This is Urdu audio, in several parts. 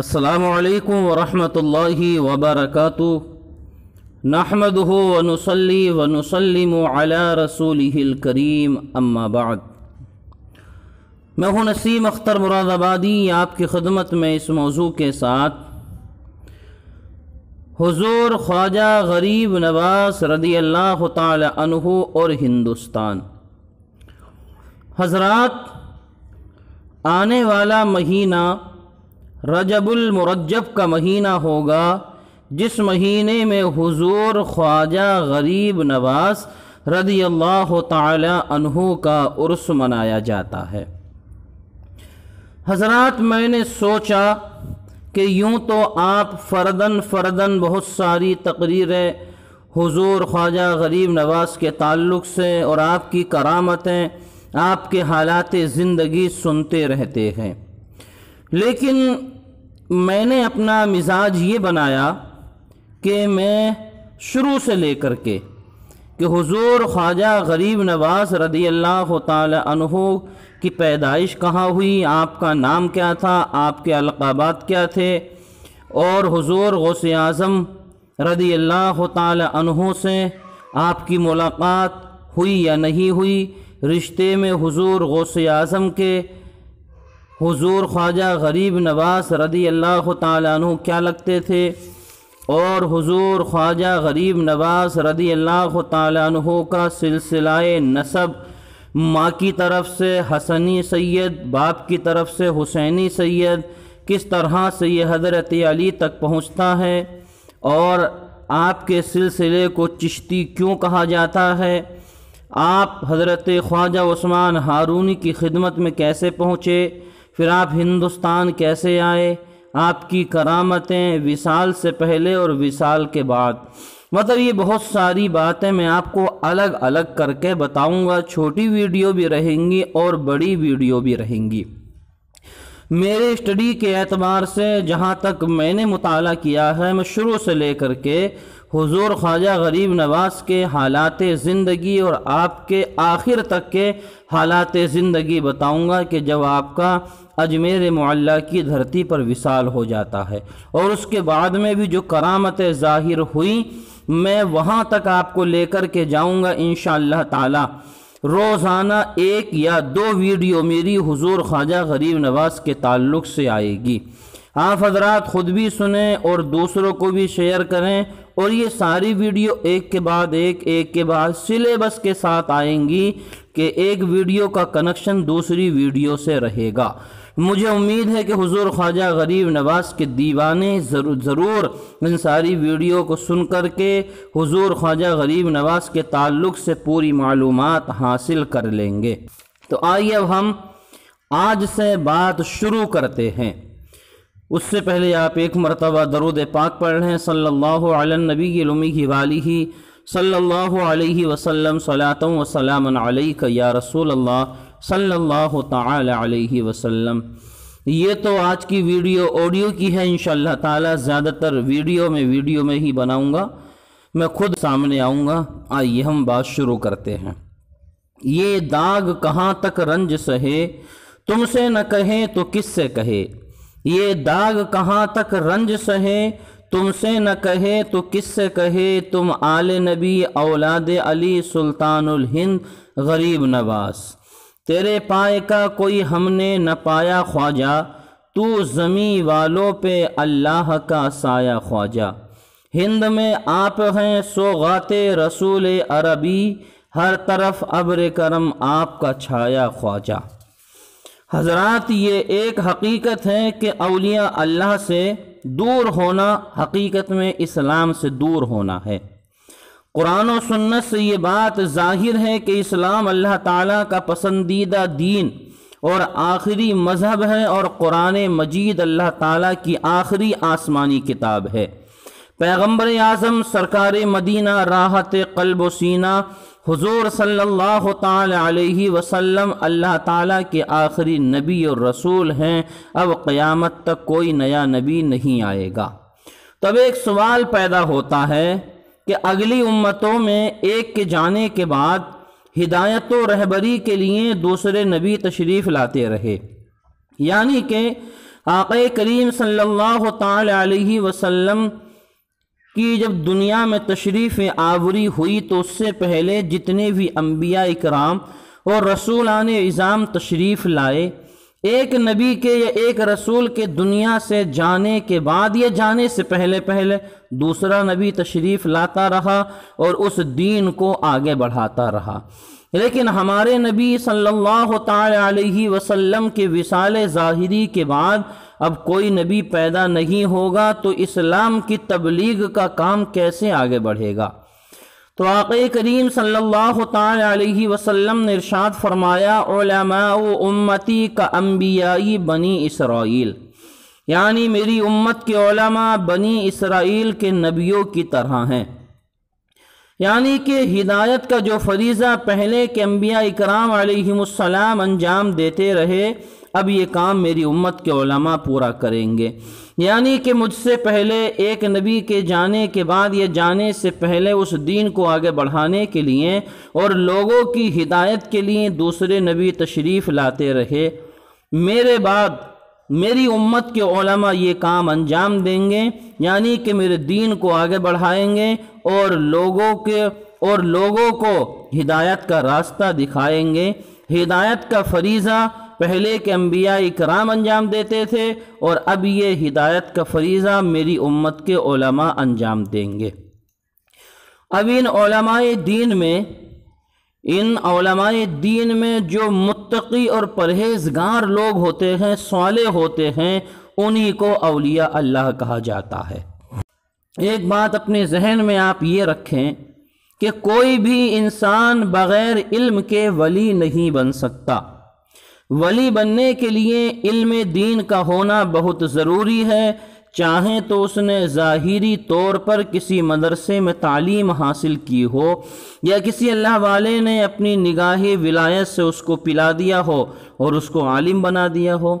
السلام علیکم ورحمۃ اللہ وبرکاتہ نحمده ونصلي ونسلم علی رسوله الكريم اما بعد میں ہوں نسیم اختر مراد آبادی آپ کی خدمت میں اس موضوع کے ساتھ حضور خواجہ غریب نواز رضی اللہ تعالی عنہ اور ہندوستان حضرات آنے والا مہینہ رجب المرجب کا مہینہ ہوگا جس مہینے میں حضور خواجہ غریب نواز رضی اللہ تعالی عنہ کا عرس منایا جاتا ہے حضرات میں نے سوچا کہ یوں تو آپ فردن فردن بہت ساری تقریریں حضور خواجہ غریب نواز کے تعلق سے اور آپ کی کرامتیں آپ کے حالات زندگی سنتے رہتے ہیں لیکن میں نے اپنا مزاج یہ بنایا کہ میں شروع سے لے کر کے کہ حضور خواجہ غریب نواز رضی اللہ تعالی عنہ کی پیدائش کہاں ہوئی آپ کا نام کیا تھا آپ کے القابات کیا تھے اور حضور غوث اعظم رضی اللہ تعالی عنہ سے آپ کی ملاقات ہوئی یا نہیں ہوئی رشتے میں حضور غوث اعظم کے حضور خواجہ غریب نواز رضی اللہ تعالیٰ عنہ کیا لگتے تھے اور حضور خواجہ غریب نواز رضی اللہ تعالیٰ عنہ کا سلسلہ نصب ماں کی طرف سے حسنی سید باپ کی طرف سے حسینی سید کس طرح سے یہ حضرت علی تک پہنچتا ہے اور آپ کے سلسلے کو چشتی کیوں کہا جاتا ہے آپ حضرت خواجہ عثمان ہارونی کی خدمت میں کیسے پہنچے پھر آپ ہندوستان کیسے آئے آپ کی کرامتیں وصال سے پہلے اور وصال کے بعد مطلب یہ بہت ساری باتیں میں آپ کو الگ الگ کر کے بتاؤں گا چھوٹی ویڈیو بھی رہیں گی اور بڑی ویڈیو بھی رہیں گی میرے اسٹڈی کے اعتبار سے جہاں تک میں نے مطالعہ کیا ہے میں شروع سے لے کر کے حضور خواجہ غریب نواز کے حالات زندگی اور آپ کے آخر تک کے حالات زندگی بتاؤں گا کہ جب آپ کا اجمیر معلیٰ کی دھرتی پر وصال ہو جاتا ہے اور اس کے بعد میں بھی جو کرامتیں ظاہر ہوئیں میں وہاں تک آپ کو لے کر کے جاؤں گا انشاءاللہ تعالی روزانہ ایک یا دو ویڈیو میری حضور خواجہ غریب نواز کے تعلق سے آئے گی آپ حضرات خود بھی سنیں اور دوسروں کو بھی شیئر کریں اور یہ ساری ویڈیو ایک کے بعد ایک ایک کے بعد سلیبس کے ساتھ آئیں گی کہ ایک ویڈیو کا کنکشن دوسری ویڈیو سے رہے گا مجھے امید ہے کہ حضور خواجہ غریب نواز کے دیوانے ضرور ان ساری ویڈیو کو سن کر کے حضور خواجہ غریب نواز کے تعلق سے پوری معلومات حاصل کر لیں گے تو آئیے اب ہم آج سے بات شروع کرتے ہیں اس سے پہلے آپ ایک مرتبہ درود پاک پڑھ رہے ہیں صلی اللہ علنبی والی ہی صلی اللہ علیہ وسلم صلاۃ علیک علیہ رسول اللہ صلی اللہ تعالی علیہ وسلم یہ تو آج کی ویڈیو آڈیو کی ہے انشاءاللہ تعالی زیادہ تر ویڈیو میں ویڈیو میں ہی بناؤں گا میں خود سامنے آؤں گا آئیے ہم بات شروع کرتے ہیں یہ داغ کہاں تک رنج سہے تم سے نہ کہیں تو کس سے کہے یہ داغ کہاں تک رنج سہے تم سے نہ کہے تو کس سے کہے تم آل نبی اولاد علی سلطان الہند غریب نواز تیرے پائے کا کوئی ہم نے نہ پایا خواجہ تو زمیں والوں پہ اللہ کا سایہ خواجہ ہند میں آپ ہیں سوغات رسول عربی ہر طرف ابر کرم آپ کا چھایا خواجہ حضرات یہ ایک حقیقت ہے کہ اولیاء اللہ سے دور ہونا حقیقت میں اسلام سے دور ہونا ہے قرآن و سنت سے یہ بات ظاہر ہے کہ اسلام اللہ تعالیٰ کا پسندیدہ دین اور آخری مذہب ہے اور قرآن مجید اللہ تعالیٰ کی آخری آسمانی کتاب ہے پیغمبر اعظم سرکار مدینہ راحت قلب و سینہ حضور صلی اللہ تعالی علیہ وسلم اللہ تعالیٰ کے آخری نبی اور رسول ہیں اب قیامت تک کوئی نیا نبی نہیں آئے گا تب ایک سوال پیدا ہوتا ہے کہ اگلی امتوں میں ایک کے جانے کے بعد ہدایت و رہبری کے لیے دوسرے نبی تشریف لاتے رہے یعنی کہ آقا کریم صلی اللہ تعالی علیہ وسلم کہ جب دنیا میں تشریف آوری ہوئی تو اس سے پہلے جتنے بھی انبیاء اکرام اور رسولان نظام تشریف لائے ایک نبی کے یا ایک رسول کے دنیا سے جانے کے بعد یہ جانے سے پہلے پہلے دوسرا نبی تشریف لاتا رہا اور اس دین کو آگے بڑھاتا رہا لیکن ہمارے نبی صلی اللہ تعالی علیہ وسلم کے وسال ظاہری کے بعد اب کوئی نبی پیدا نہیں ہوگا تو اسلام کی تبلیغ کا کام کیسے آگے بڑھے گا تو آقا کریم صلی اللہ تعالی علیہ وسلم نے ارشاد فرمایا علماء و امتی کا انبیائی بنی اسرائیل یعنی میری امت کے علماء بنی اسرائیل کے نبیوں کی طرح ہیں یعنی کہ ہدایت کا جو فریضہ پہلے کہ انبیاء اکرام علیہ السلام انجام دیتے رہے اب یہ کام میری امت کے علماء پورا کریں گے یعنی کہ مجھ سے پہلے ایک نبی کے جانے کے بعد یہ جانے سے پہلے اس دین کو آگے بڑھانے کے لیے اور لوگوں کی ہدایت کے لیے دوسرے نبی تشریف لاتے رہے میرے بعد میری امت کے علماء یہ کام انجام دیں گے یعنی کہ میرے دین کو آگے بڑھائیں گے اور لوگوں کے اور لوگوں کو ہدایت کا راستہ دکھائیں گے ہدایت کا فریضہ پہلے کے انبیاء اکرام انجام دیتے تھے اور اب یہ ہدایت کا فریضہ میری امت کے علماء انجام دیں گے اب ان علماء دین میں ان علماء دین میں جو متقی اور پرہیزگار لوگ ہوتے ہیں سوالے ہوتے ہیں انہی کو اولیاء اللہ کہا جاتا ہے ایک بات اپنے ذہن میں آپ یہ رکھیں کہ کوئی بھی انسان بغیر علم کے ولی نہیں بن سکتا ولی بننے کے لیے علم دین کا ہونا بہت ضروری ہے چاہیں تو اس نے ظاہری طور پر کسی مدرسے میں تعلیم حاصل کی ہو یا کسی اللہ والے نے اپنی نگاہی ولایت سے اس کو پلا دیا ہو اور اس کو عالم بنا دیا ہو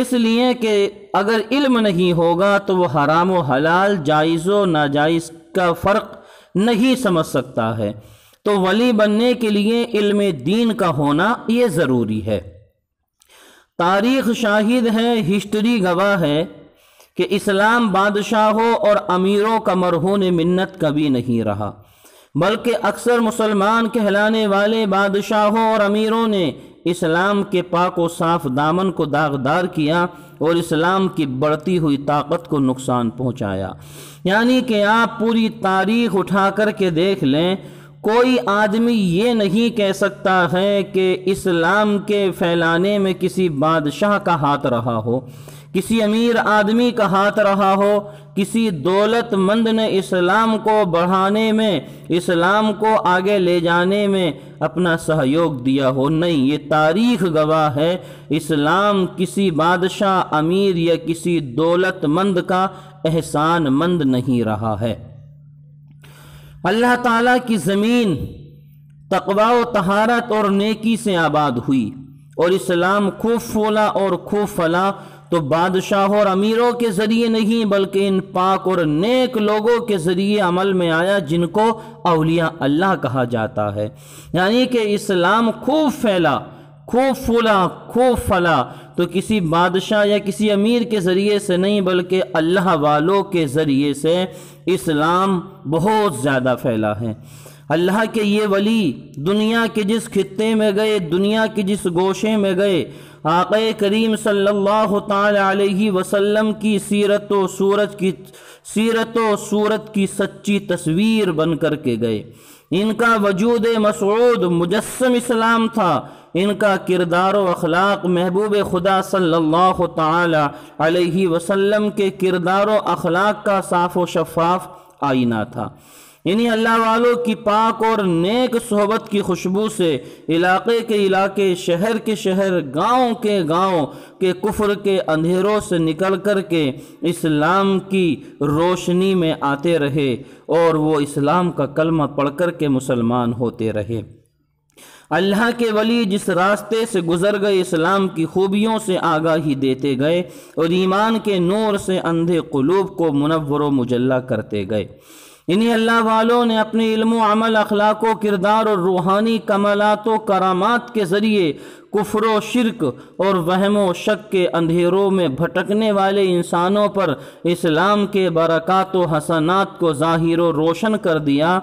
اس لیے کہ اگر علم نہیں ہوگا تو وہ حرام و حلال جائز و ناجائز کا فرق نہیں سمجھ سکتا ہے تو ولی بننے کے لیے علم دین کا ہونا یہ ضروری ہے تاریخ شاہد ہے ہسٹری گواہ ہے کہ اسلام بادشاہوں اور امیروں کا مرہون منت کبھی نہیں رہا بلکہ اکثر مسلمان کہلانے والے بادشاہوں اور امیروں نے اسلام کے پاک و صاف دامن کو داغدار کیا اور اسلام کی بڑھتی ہوئی طاقت کو نقصان پہنچایا یعنی کہ آپ پوری تاریخ اٹھا کر کے دیکھ لیں کوئی آدمی یہ نہیں کہہ سکتا ہے کہ اسلام کے پھیلانے میں کسی بادشاہ کا ہاتھ رہا ہو کسی امیر آدمی کا ہاتھ رہا ہو کسی دولت مند نے اسلام کو بڑھانے میں اسلام کو آگے لے جانے میں اپنا سہیوگ دیا ہو نہیں یہ تاریخ گواہ ہے اسلام کسی بادشاہ امیر یا کسی دولت مند کا احسان مند نہیں رہا ہے اللہ تعالیٰ کی زمین تقوی و طہارت اور نیکی سے آباد ہوئی اور اسلام خوب فولا اور خوب فلاں تو بادشاہ اور امیروں کے ذریعے نہیں بلکہ ان پاک اور نیک لوگوں کے ذریعے عمل میں آیا جن کو اولیاء اللہ کہا جاتا ہے یعنی کہ اسلام خوب پھیلا خوب پھولا خوب پھلا تو کسی بادشاہ یا کسی امیر کے ذریعے سے نہیں بلکہ اللہ والوں کے ذریعے سے اسلام بہت زیادہ پھیلا ہے اللہ کے یہ ولی دنیا کے جس خطے میں گئے دنیا کے جس گوشے میں گئے آقا کریم صلی اللہ تعالی علیہ وسلم کی سیرت و سورت کی سیرت و سورت کی سچی تصویر بن کر کے گئے ان کا وجود مسعود مجسم اسلام تھا ان کا کردار و اخلاق محبوب خدا صلی اللہ تعالی علیہ وسلم کے کردار و اخلاق کا صاف و شفاف آئینہ تھا یعنی اللہ والوں کی پاک اور نیک صحبت کی خوشبو سے علاقے کے علاقے شہر کے شہر گاؤں کے گاؤں کے کفر کے اندھیروں سے نکل کر کے اسلام کی روشنی میں آتے رہے اور وہ اسلام کا کلمہ پڑھ کر کے مسلمان ہوتے رہے اللہ کے ولی جس راستے سے گزر گئے اسلام کی خوبیوں سے آگاہی دیتے گئے اور ایمان کے نور سے اندھے قلوب کو منور و مجلہ کرتے گئے انہیں یعنی اللہ والوں نے اپنے علم و عمل اخلاق و کردار اور روحانی کملات و کرامات کے ذریعے کفر و شرک اور وہم و شک کے اندھیروں میں بھٹکنے والے انسانوں پر اسلام کے برکات و حسنات کو ظاہر و روشن کر دیا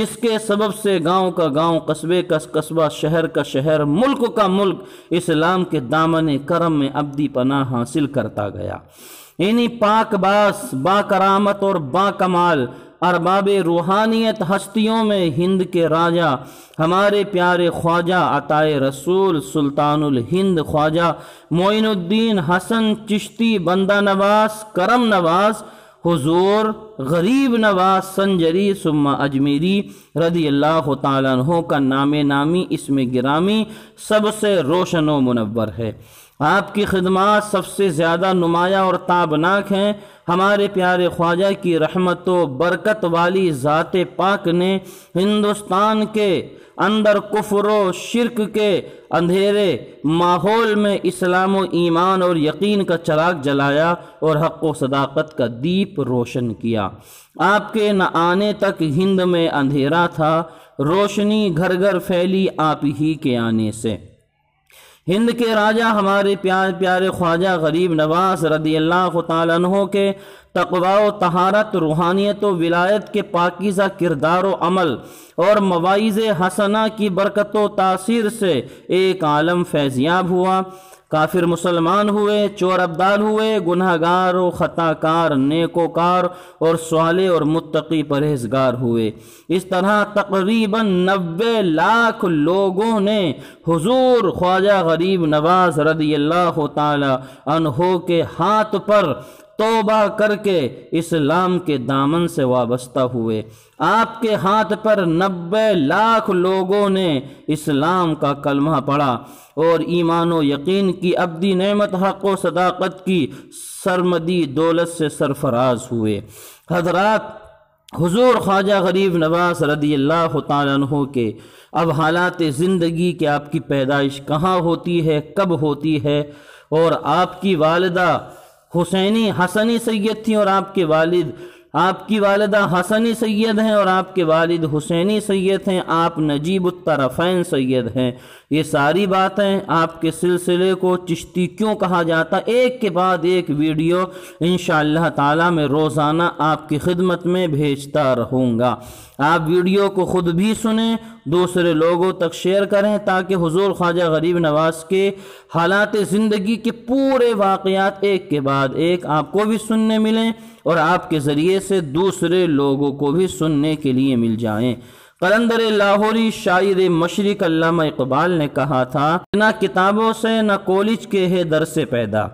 جس کے سبب سے گاؤں کا گاؤں قصبے کا قصبہ شہر کا شہر ملک کا ملک اسلام کے دامن کرم میں ابدی پناہ حاصل کرتا گیا انہی یعنی پاک باس با کرامت اور با کمال ارباب روحانیت ہستیوں میں ہند کے راجہ ہمارے پیارے خواجہ عطائے رسول سلطان الہند خواجہ معین الدین حسن چشتی بندہ نواز کرم نواز حضور غریب نواز سنجری سما اجمیری رضی اللہ تعالیٰ عنہ کا نام نامی اس میں گرامی سب سے روشن و منور ہے آپ کی خدمات سب سے زیادہ نمایاں اور تابناک ہیں ہمارے پیارے خواجہ کی رحمت و برکت والی ذات پاک نے ہندوستان کے اندر کفر و شرک کے اندھیرے ماحول میں اسلام و ایمان اور یقین کا چراغ جلایا اور حق و صداقت کا دیپ روشن کیا آپ کے نہ آنے تک ہند میں اندھیرا تھا روشنی گھر گھر پھیلی آپ ہی کے آنے سے ہند کے راجہ ہمارے پیار پیارے خواجہ غریب نواز رضی اللہ تعالیٰ عنہ کے تقوا و تہارت روحانیت و ولایت کے پاکیزہ کردار و عمل اور مواعظ حسنہ کی برکت و تاثیر سے ایک عالم فیضیاب ہوا کافر مسلمان ہوئے چور عبدال ہوئے گناہ گار و خطا کار نیک و کار اور سوالے اور متقی پرہیزگار ہوئے اس طرح تقریبا نوے لاکھ لوگوں نے حضور خواجہ غریب نواز رضی اللہ تعالی عنہ کے ہاتھ پر توبہ کر کے اسلام کے دامن سے وابستہ ہوئے آپ کے ہاتھ پر نبے لاکھ لوگوں نے اسلام کا کلمہ پڑھا اور ایمان و یقین کی ابدی نعمت حق و صداقت کی سرمدی دولت سے سرفراز ہوئے حضرات حضور خواجہ غریب نواز رضی اللہ تعالیٰ عنہ کے اب حالات زندگی کے آپ کی پیدائش کہاں ہوتی ہے کب ہوتی ہے اور آپ کی والدہ حسینی حسنی سید تھیں اور آپ کے والد آپ کی والدہ حسنی سید ہیں اور آپ کے والد حسینی سید ہیں آپ نجیب الطرفین سید ہیں یہ ساری باتیں آپ کے سلسلے کو چشتی کیوں کہا جاتا ایک کے بعد ایک ویڈیو انشاءاللہ تعالی میں روزانہ آپ کی خدمت میں بھیجتا رہوں گا آپ ویڈیو کو خود بھی سنیں دوسرے لوگوں تک شیئر کریں تاکہ حضور خواجہ غریب نواز کے حالات زندگی کے پورے واقعات ایک کے بعد ایک آپ کو بھی سننے ملیں اور آپ کے ذریعے سے دوسرے لوگوں کو بھی سننے کے لیے مل جائیں قلندر لاہوری شاعر مشرق علامہ اقبال نے کہا تھا نہ کتابوں سے نہ کالج کے ہے در سے پیدا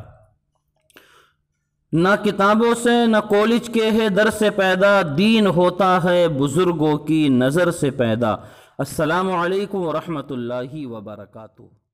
نہ کتابوں سے نہ کالج کے ہے در سے پیدا دین ہوتا ہے بزرگوں کی نظر سے پیدا السلام علیکم ورحمۃ اللہ وبرکاتہ